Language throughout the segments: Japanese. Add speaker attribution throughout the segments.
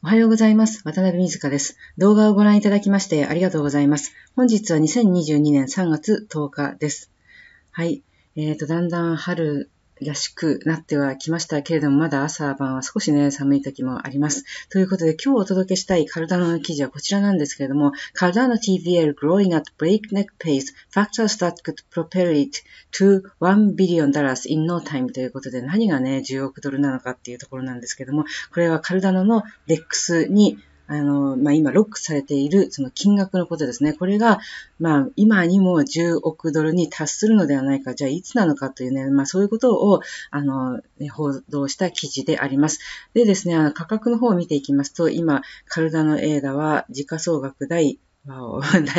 Speaker 1: おはようございます。渡辺水香です。動画をご覧いただきましてありがとうございます。本日は2022年3月10日です。はい。えっ、ー、と、だんだん春らしくなってはきましたけれども、まだ朝晩は少しね、寒い時もあります。ということで、今日お届けしたい体の記事はこちらなんですけれども、体の TVL growing at breakneck pace, factors that could propel it to 1 billion dollars in no time ということで、何がね、10億ドルなのかっていうところなんですけれども、これは体のの DEX にあの、まあ、今ロックされているその金額のことですね。これが、まあ、今にも10億ドルに達するのではないか、じゃあいつなのかというね、まあ、そういうことを、あの、報道した記事であります。でですね、あの価格の方を見ていきますと、今、カルダの映画は時価総額第 第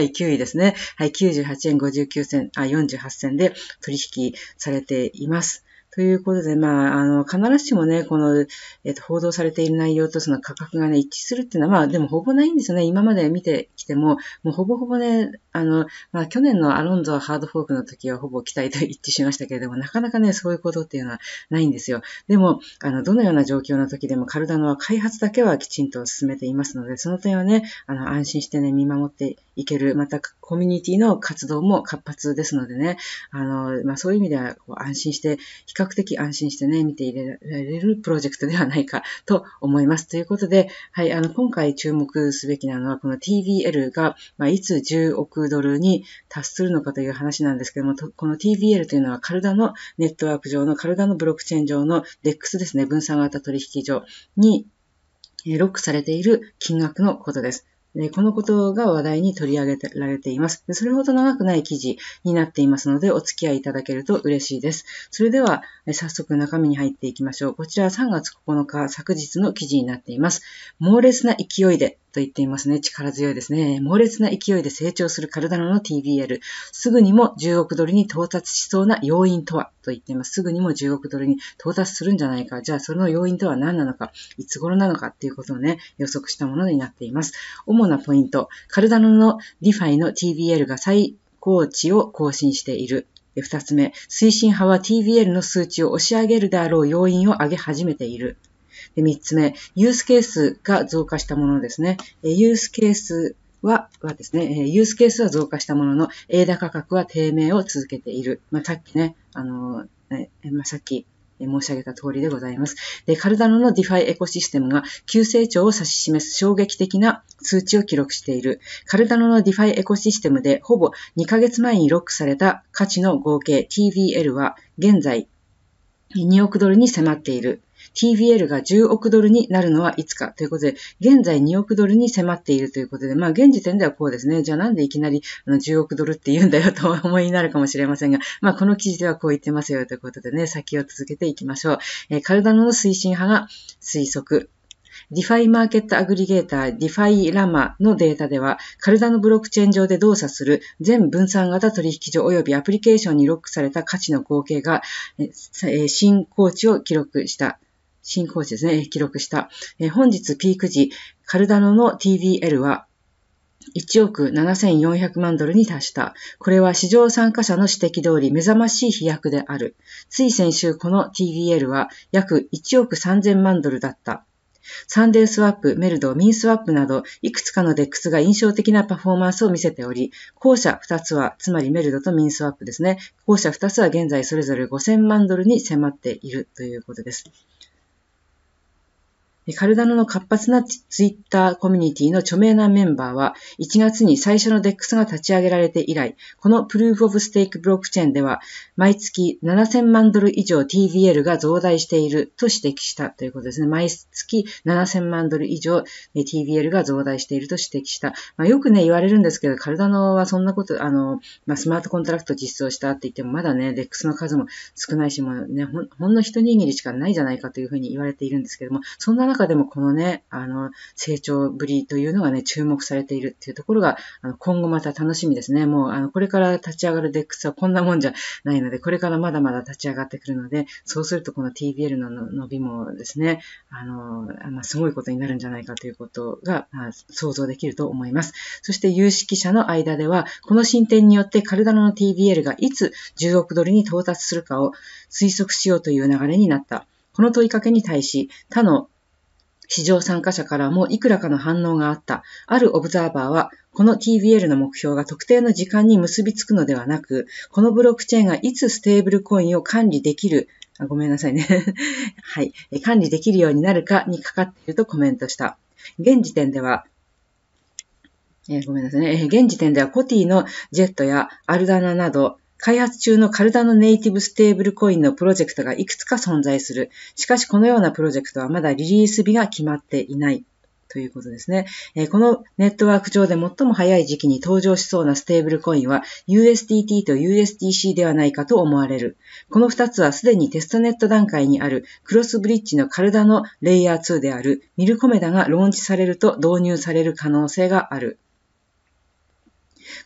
Speaker 1: 9位ですね。はい、98円59銭、あ、48銭で取引されています。ということで、まあ、あの、必ずしもね、この、えっ、と、報道されている内容とその価格がね、一致するっていうのは、まあ、でもほぼないんですよね。今まで見てきても、もうほぼほぼね、あの、まあ、去年のアロンゾハードフォークの時はほぼ期待と一致しましたけれども、なかなかね、そういうことっていうのはないんですよ。でも、あの、どのような状況の時でもカルダノは開発だけはきちんと進めていますので、その点はね、あの、安心してね、見守っていける、またコミュニティの活動も活発ですのでね、あの、まあ、そういう意味ではこう安心して、比較的安心してね、見ていられるプロジェクトではないかと思います。ということで、はい、あの、今回注目すべきなのは、この TBL が、まあ、いつ10億ドルに達するのかという話なんですけども、この TBL というのはカルダのネットワーク上の、カルダのブロックチェーン上の DEX ですね、分散型取引所にロックされている金額のことです。このことが話題に取り上げられています。それほど長くない記事になっていますので、お付き合いいただけると嬉しいです。それでは、早速中身に入っていきましょう。こちらは3月9日、昨日の記事になっています。猛烈な勢いでと言っていますね。力強いですね。猛烈な勢いで成長するカルダノの TBL。すぐにも10億ドルに到達しそうな要因とはと言っています。すぐにも10億ドルに到達するんじゃないか。じゃあ、その要因とは何なのか、いつ頃なのかっていうことをね、予測したものになっています。主なポイント。カルダノのディファイの TBL が最高値を更新している。二つ目、推進派は TBL の数値を押し上げるであろう要因を上げ始めている。で、3つ目、ユースケースが増加したものですね。ユースケースは、はですね、ユースケースは増加したものの、エーダ価格は低迷を続けている。まあ、さっきね、あの、ね、まあ、さっき申し上げた通りでございます。で、カルダノのディファイエコシステムが急成長を指し示す衝撃的な数値を記録している。カルダノのディファイエコシステムでほぼ2ヶ月前にロックされた価値の合計 TVL は現在2億ドルに迫っている。TVL が10億ドルになるのはいつかということで、現在2億ドルに迫っているということで、まあ現時点ではこうですね。じゃあなんでいきなりあの10億ドルって言うんだよと思いになるかもしれませんが、まあこの記事ではこう言ってますよということでね、先を続けていきましょう。えー、カルダノの推進派が推測。ディファイマーケットアグリゲーター、ディファイラマのデータでは、カルダのブロックチェーン上で動作する全分散型取引所及びアプリケーションにロックされた価値の合計が、新高値を記録した。新行ーですね、記録した。え本日ピーク時、カルダノの TVL は1億7400万ドルに達した。これは市場参加者の指摘通り目覚ましい飛躍である。つい先週この TVL は約1億3000万ドルだった。サンデースワップ、メルド、ミンスワップなど、いくつかのデックスが印象的なパフォーマンスを見せており、後者2つは、つまりメルドとミンスワップですね。後者2つは現在それぞれ5000万ドルに迫っているということです。カルダノの活発なツイッターコミュニティの著名なメンバーは、1月に最初の DEX が立ち上げられて以来、このプルーフオブステークブロックチェーンでは、毎月7000万ドル以上 TVL が増大していると指摘したということですね。毎月7000万ドル以上 TVL が増大していると指摘した。まあ、よくね、言われるんですけど、カルダノはそんなこと、あの、まあ、スマートコントラクト実装したって言っても、まだね、DEX の数も少ないし、もうね、ほんの一握りしかないじゃないかというふうに言われているんですけども、そんな中中でもこのね、あの、成長ぶりというのがね、注目されているっていうところが、あの今後また楽しみですね。もう、あの、これから立ち上がるデックスはこんなもんじゃないので、これからまだまだ立ち上がってくるので、そうするとこの TBL の伸びもですね、あの、まあ、すごいことになるんじゃないかということが、まあ、想像できると思います。そして有識者の間では、この進展によってカルダノの TBL がいつ10億ドルに到達するかを推測しようという流れになった。この問いかけに対し、他の市場参加者からもいくらかの反応があった。あるオブザーバーは、この TBL の目標が特定の時間に結びつくのではなく、このブロックチェーンがいつステーブルコインを管理できる、あごめんなさいね。はい。管理できるようになるかにかかっているとコメントした。現時点では、えー、ごめんなさいね。現時点ではコティのジェットやアルダナなど、開発中のカルダのネイティブステーブルコインのプロジェクトがいくつか存在する。しかしこのようなプロジェクトはまだリリース日が決まっていない。ということですね。このネットワーク上で最も早い時期に登場しそうなステーブルコインは USDT と USDC ではないかと思われる。この2つはすでにテストネット段階にあるクロスブリッジのカルダのレイヤー2であるミルコメダがローンチされると導入される可能性がある。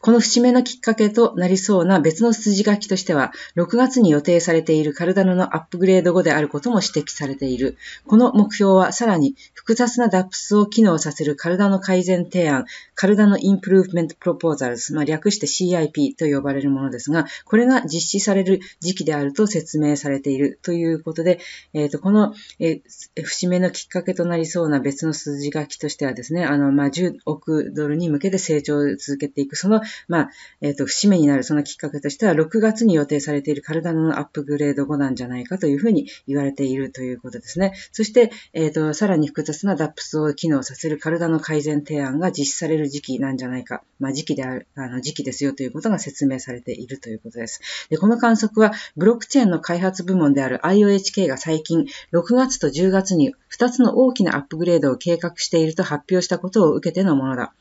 Speaker 1: この節目のきっかけとなりそうな別の筋書きとしては、6月に予定されているカルダノのアップグレード後であることも指摘されている。この目標はさらに複雑なダップスを機能させるカルダノ改善提案、カルダノインプルーブメントプロポーザルス、まあ、略して CIP と呼ばれるものですが、これが実施される時期であると説明されているということで、えー、とこの、えー、節目のきっかけとなりそうな別の筋書きとしてはですね、あの、まあ、10億ドルに向けて成長を続けていく、そのの、まあ、えっ、ー、と、節目になるそのきっかけとしては、6月に予定されている体のアップグレード後なんじゃないかというふうに言われているということですね。そして、えっ、ー、と、さらに複雑なダップスを機能させる体の改善提案が実施される時期なんじゃないか、まあ、時期である、あの、時期ですよということが説明されているということです。で、この観測は、ブロックチェーンの開発部門である IOHK が最近、6月と10月に2つの大きなアップグレードを計画していると発表したことを受けてのものだ。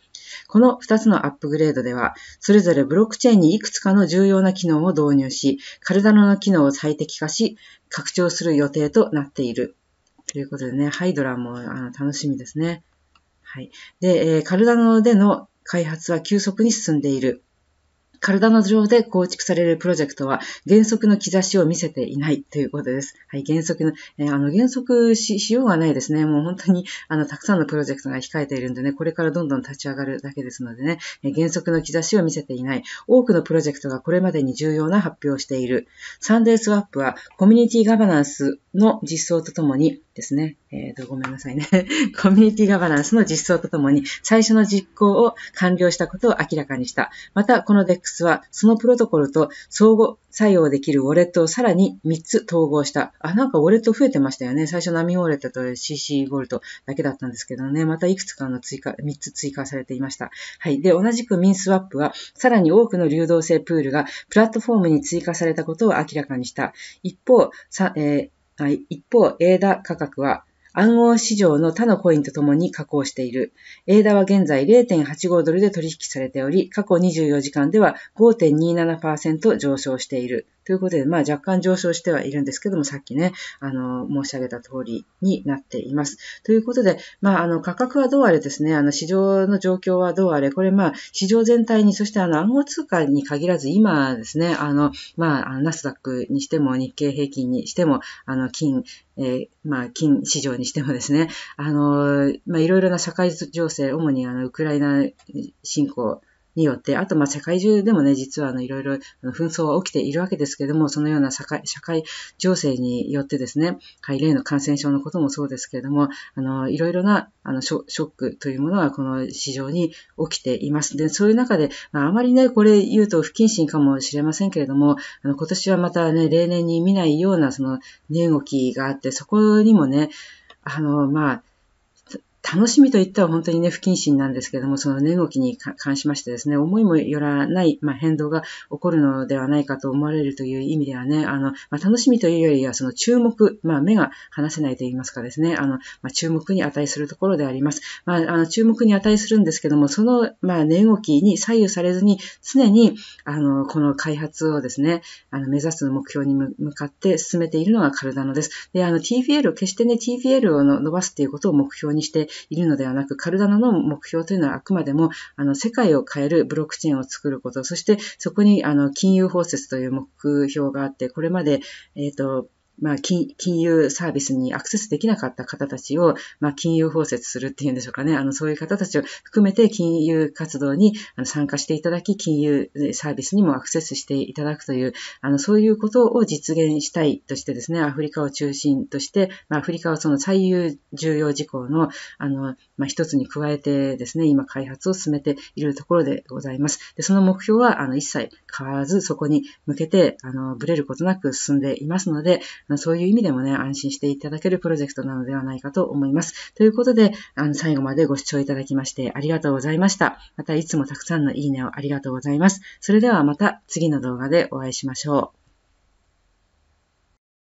Speaker 1: この2つのアップグレードでは、それぞれブロックチェーンにいくつかの重要な機能を導入し、カルダノの機能を最適化し、拡張する予定となっている。ということでね、ハイドラもあの楽しみですね。はい。で、えー、カルダノでの開発は急速に進んでいる。体の上で構築されるプロジェクトは原則の兆しを見せていないということです。はい、原則の、えー、あの、原則し、しようがないですね。もう本当に、あの、たくさんのプロジェクトが控えているんでね、これからどんどん立ち上がるだけですのでね、えー、原則の兆しを見せていない。多くのプロジェクトがこれまでに重要な発表をしている。サンデースワップはコミュニティガバナンスの実装とともにですね、えっ、ー、と、ごめんなさいね。コミュニティガバナンスの実装とともに、最初の実行を完了したことを明らかにした。また、この DEX は、そのプロトコルと相互採用できるウォレットをさらに3つ統合した。あ、なんかウォレット増えてましたよね。最初、ナミウォレットと CC ゴルトだけだったんですけどね。また、いくつかの追加、3つ追加されていました。はい。で、同じくミンスワップは、さらに多くの流動性プールが、プラットフォームに追加されたことを明らかにした。一方、さえー、一方、エーダ価格は、暗号市場の他のコインとともに加工している。エーダは現在0.85ドルで取引されており、過去24時間では5.27%上昇している。ということで、まあ若干上昇してはいるんですけども、さっきね、あの、申し上げた通りになっています。ということで、まああの、価格はどうあれですね、あの、市場の状況はどうあれ、これまあ、市場全体に、そしてあの、暗号通貨に限らず、今ですね、あの、まあ、あのナスダックにしても、日経平均にしても、あの、金、えー、まあ、金市場ににしてもですね、あの、まいろいろな社会情勢、主にあの、ウクライナ侵攻、によって、あと、ま、世界中でもね、実は、あの、いろいろ、あの、紛争は起きているわけですけれども、そのような社会、社会情勢によってですね、はい、例の感染症のこともそうですけれども、あの、いろいろな、あのショ、ショックというものは、この市場に起きています。で、そういう中で、まあ、あまりね、これ言うと不謹慎かもしれませんけれども、あの、今年はまたね、例年に見ないような、その、値動きがあって、そこにもね、あの、まあ、楽しみといったは本当にね、不謹慎なんですけども、その値動きに関しましてですね、思いもよらない、まあ、変動が起こるのではないかと思われるという意味ではね、あの、まあ、楽しみというよりは、その注目、まあ、目が離せないといいますかですね、あの、まあ、注目に値するところであります。まあ、あの、注目に値するんですけども、その、まあ、値動きに左右されずに、常に、あの、この開発をですね、あの、目指す目標に向かって進めているのがカルダノです。で、あの、TVL、決してね、TVL を伸ばすということを目標にしているのではなく、カルダナの目標というのはあくまでも、あの、世界を変えるブロックチェーンを作ること、そしてそこに、あの、金融包摂という目標があって、これまで、えっ、ー、と、まあ、金融サービスにアクセスできなかった方たちを、まあ、金融包摂するっていうんでしょうかね。あの、そういう方たちを含めて金融活動に参加していただき、金融サービスにもアクセスしていただくという、あの、そういうことを実現したいとしてですね、アフリカを中心として、まあ、アフリカはその最優重要事項の、あの、まあ、一つに加えてですね、今開発を進めているところでございます。で、その目標は、あの、一切変わらず、そこに向けて、あの、ぶれることなく進んでいますので、まあ、そういう意味でもね、安心していただけるプロジェクトなのではないかと思います。ということで、あの最後までご視聴いただきましてありがとうございました。またいつもたくさんのいいねをありがとうございます。それではまた次の動画でお会いしましょう。